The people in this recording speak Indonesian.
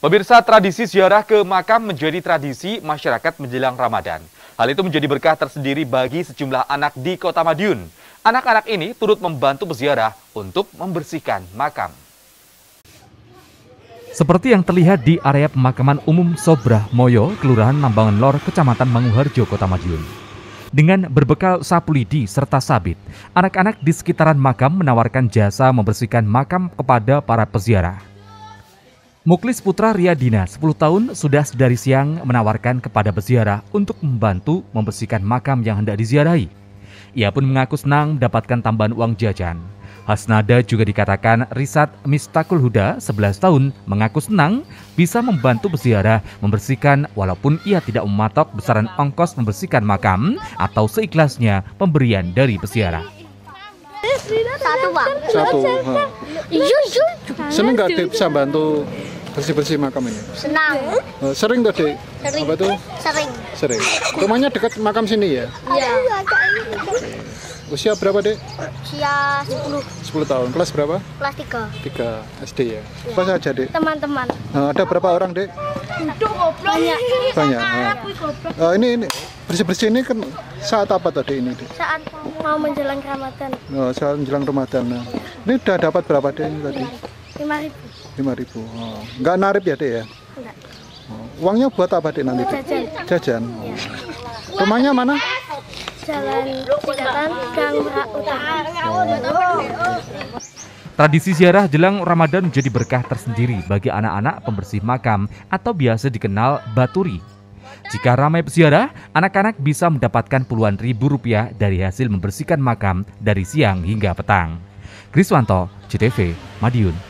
Pemirsa, tradisi ziarah ke makam menjadi tradisi masyarakat menjelang Ramadan. Hal itu menjadi berkah tersendiri bagi sejumlah anak di Kota Madiun. Anak-anak ini turut membantu peziarah untuk membersihkan makam. Seperti yang terlihat di area pemakaman umum Sobrah Moyo, Kelurahan Nambangan Lor, Kecamatan Manguharjo, Kota Madiun. Dengan berbekal sapu lidi serta sabit, anak-anak di sekitaran makam menawarkan jasa membersihkan makam kepada para peziarah. Muklis Putra Riyadina, 10 tahun, sudah dari siang menawarkan kepada peziarah untuk membantu membersihkan makam yang hendak diziarahi. Ia pun mengaku senang mendapatkan tambahan uang jajan. Hasnada juga dikatakan Risat Mistakul Huda, 11 tahun, mengaku senang bisa membantu peziarah membersihkan walaupun ia tidak mematok besaran ongkos membersihkan makam atau seikhlasnya pemberian dari peziarah. Satu, Pak. Satu. Iya, iya. gak bisa bantu bersih-bersih makam ini? Senang. Eh, sering tuh, Dek? Sering. Apa tuh? Sering. Sering. Rumahnya dekat makam sini ya? Iya. Usia berapa, Dek? Usia 10. 10 tahun. Kelas berapa? Kelas 3. 3 SD ya. Apa ya. saja, Dek? Teman-teman. Nah, ada berapa orang, Dek? Banyak. Banyak. Nah. Uh, ini ini bersih-bersih ini kan saat apa tadi ini, deh? Saat mau menjelang Ramadan. Oh, saat menjelang Ramadan. Nah. Ini udah dapat berapa, deh ini tadi? 5000 5000 oh. nggak narip ya dek ya Enggak. Oh. uangnya buat apa dek nanti dek? jajan jajan oh. Iya. rumahnya mana jalan Cikatan Gang Oh. Tradisi ziarah jelang Ramadan menjadi berkah tersendiri bagi anak-anak pembersih makam atau biasa dikenal baturi. Jika ramai peziarah, anak-anak bisa mendapatkan puluhan ribu rupiah dari hasil membersihkan makam dari siang hingga petang. Kriswanto, CTV, Madiun.